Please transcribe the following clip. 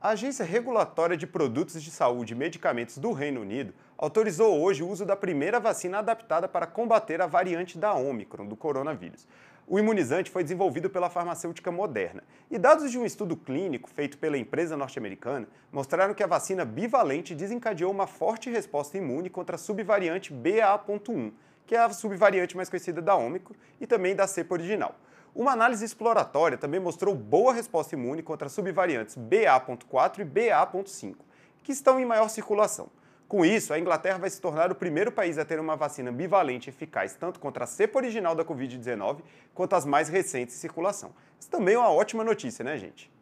A Agência Regulatória de Produtos de Saúde e Medicamentos do Reino Unido autorizou hoje o uso da primeira vacina adaptada para combater a variante da Ômicron do coronavírus. O imunizante foi desenvolvido pela farmacêutica Moderna, e dados de um estudo clínico feito pela empresa norte-americana mostraram que a vacina bivalente desencadeou uma forte resposta imune contra a subvariante BA.1, que é a subvariante mais conhecida da Ômicron e também da cepa original. Uma análise exploratória também mostrou boa resposta imune contra as subvariantes BA.4 e BA.5, que estão em maior circulação. Com isso, a Inglaterra vai se tornar o primeiro país a ter uma vacina bivalente eficaz tanto contra a cepa original da Covid-19 quanto as mais recentes em circulação. Isso também é uma ótima notícia, né, gente?